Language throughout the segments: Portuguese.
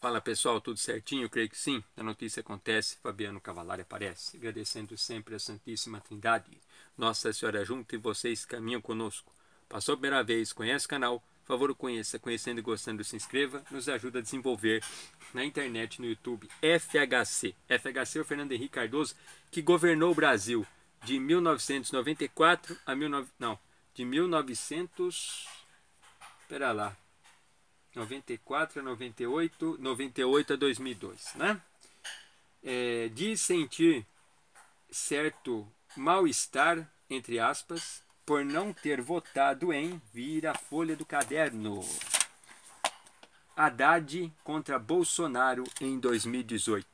Fala pessoal, tudo certinho? Eu creio que sim. A notícia acontece, Fabiano Cavalari aparece. Agradecendo sempre a Santíssima Trindade. Nossa Senhora junto e vocês caminham conosco. Passou a primeira vez, conhece o canal? Favor conheça, conhecendo e gostando, se inscreva, nos ajuda a desenvolver na internet, no YouTube. FHC. FHC é o Fernando Henrique Cardoso, que governou o Brasil de 1994 a 19... não, de 1900 Pera lá, 94 a 98, 98 a 2002, né? É, diz sentir certo mal-estar, entre aspas, por não ter votado em vira folha do caderno. Haddad contra Bolsonaro em 2018.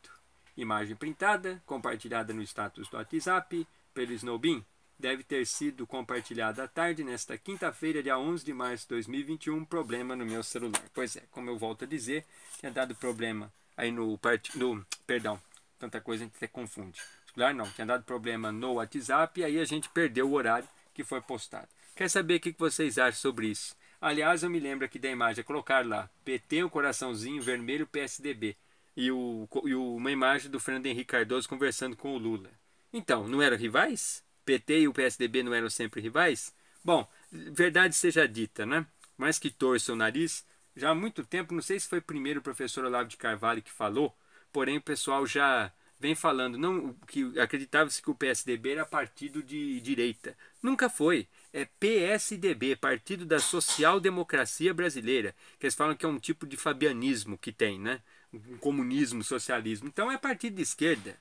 Imagem printada, compartilhada no status do WhatsApp pelo Snowbin deve ter sido compartilhada à tarde, nesta quinta-feira, dia 11 de março de 2021, problema no meu celular. Pois é, como eu volto a dizer, tinha dado problema aí no, part... no perdão, tanta coisa a gente até confunde. Celular não, tinha dado problema no WhatsApp e aí a gente perdeu o horário que foi postado. Quer saber o que vocês acham sobre isso? Aliás, eu me lembro aqui da imagem, é colocar lá, PT, um coraçãozinho vermelho, PSDB. E, o, e uma imagem do Fernando Henrique Cardoso conversando com o Lula. Então, não eram rivais? PT e o PSDB não eram sempre rivais? Bom, verdade seja dita, né? Mas que torça o nariz, já há muito tempo, não sei se foi primeiro o professor Olavo de Carvalho que falou, porém o pessoal já vem falando não que acreditava-se que o PSDB era partido de direita. Nunca foi. É PSDB, Partido da Social Democracia Brasileira, que eles falam que é um tipo de fabianismo que tem, né? Um comunismo, socialismo. Então é partido de esquerda.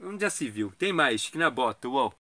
Onde já se viu? Tem mais, que na bota, uou.